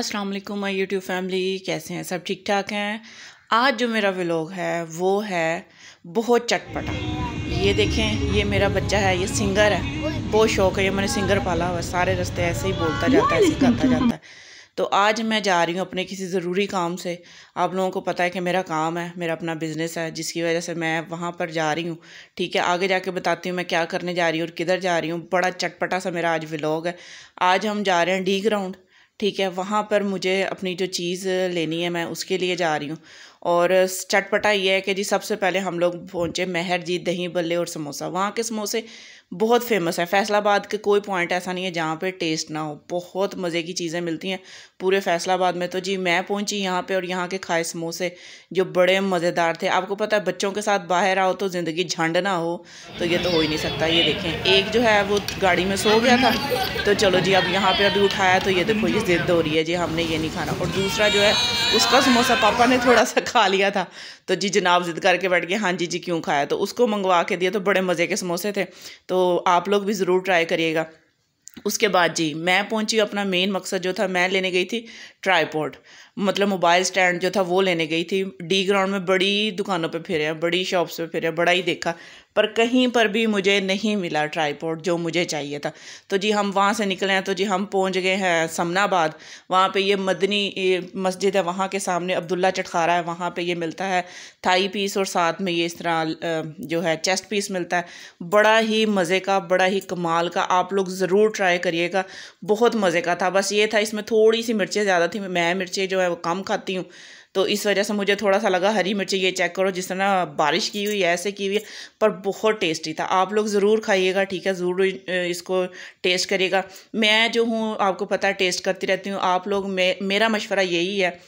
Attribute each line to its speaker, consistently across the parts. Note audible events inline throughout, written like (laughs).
Speaker 1: अस्सलाम वालेकुम my YouTube family कैसे हैं सब ठीक ठाक हैं आज जो मेरा व्लॉग है वो है बहुत चटपटा ये देखें ये मेरा बच्चा है ये सिंगर है बहुत शौक है ये मैंने सिंगर पाला हुआ सारे रास्ते ऐसे ही बोलता जाता है ऐसे करता (laughs) जाता है तो आज मैं जा रही हूँ अपने किसी ज़रूरी काम से आप लोगों को पता है कि मेरा काम है मेरा अपना बिज़नेस है जिसकी वजह से मैं वहाँ पर जा रही हूँ ठीक है आगे जाके बताती हूँ मैं क्या करने जा रही हूँ और किधर जा रही हूँ बड़ा चटपटा सा मेरा आज व्लॉग है आज हम जा रहे हैं डी ग्राउंड ठीक है वहाँ पर मुझे अपनी जो चीज़ लेनी है मैं उसके लिए जा रही हूँ और चटपटा ये है कि जी सबसे पहले हम लोग पहुँचे मेहर जी दही बल्ले और समोसा वहाँ के समोसे बहुत फेमस है फैसलाबाद के कोई पॉइंट ऐसा नहीं है जहाँ पे टेस्ट ना हो बहुत मज़े की चीज़ें मिलती हैं पूरे फैसलाबाद में तो जी मैं पहुँची यहाँ पे और यहाँ के खाए समोसे जो बड़े मज़ेदार थे आपको पता है बच्चों के साथ बाहर आओ तो ज़िंदगी झंड ना हो तो ये तो हो ही नहीं सकता ये देखें एक जो है वो गाड़ी में सो गया था तो चलो जी अब यहाँ पर अभी उठाया तो ये देखो तो ये जिद हो रही है जी हमने ये नहीं खाना और दूसरा जो है उसका समोसा पापा ने थोड़ा सा खा लिया था तो जी जनाब जिद करके बैठ गए हाँ जी जी क्यों खाया तो उसको मंगवा के दिया तो बड़े मज़े के समोसे थे तो आप लोग भी ज़रूर ट्राई करिएगा उसके बाद जी मैं पहुंची अपना मेन मकसद जो था मैं लेने गई थी ट्राईपोर्ट मतलब मोबाइल स्टैंड जो था वो लेने गई थी डी ग्राउंड में बड़ी दुकानों पे फिर बड़ी शॉप्स पे फिर बड़ा ही देखा पर कहीं पर भी मुझे नहीं मिला ट्राईपोर्ट जो मुझे चाहिए था तो जी हम वहाँ से निकले हैं तो जी हम पहुँच गए हैं समनाबाद वहाँ पे ये मदनी ये मस्जिद है वहाँ के सामने अब्दुल्ला चटखारा है वहाँ पे ये मिलता है थाई पीस और साथ में ये इस तरह जो है चेस्ट पीस मिलता है बड़ा ही मज़े का बड़ा ही कमाल का आप लोग ज़रूर ट्राई करिएगा बहुत मज़े का था बस ये था इसमें थोड़ी सी मिर्चें ज़्यादा थी मैं मिर्चें जो है वो कम खाती हूँ तो इस वजह से मुझे थोड़ा सा लगा हरी मिर्ची ये चेक करो जिस तरह बारिश की हुई है ऐसे की हुई है पर बहुत टेस्टी था आप लोग ज़रूर खाइएगा ठीक है ज़रूर इसको टेस्ट करिएगा मैं जो हूँ आपको पता है टेस्ट करती रहती हूँ आप लोग मे, मेरा मशवरा यही है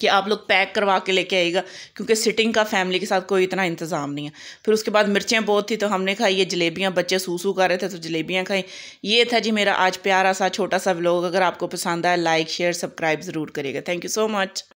Speaker 1: कि आप लोग पैक करवा के लेके आइएगा क्योंकि सिटिंग का फैमिली के साथ कोई इतना इंतज़ाम नहीं है फिर उसके बाद मिर्चें बहुत थी तो हमने खाई ये जलेबियाँ बच्चे सूसू कर रहे थे तो जलेबियाँ खाई ये था जी मेरा आज प्यारा सा छोटा सा व्लॉग अगर आपको पसंद आया लाइक शेयर सब्सक्राइब ज़रूर करिएगा थैंक यू सो मच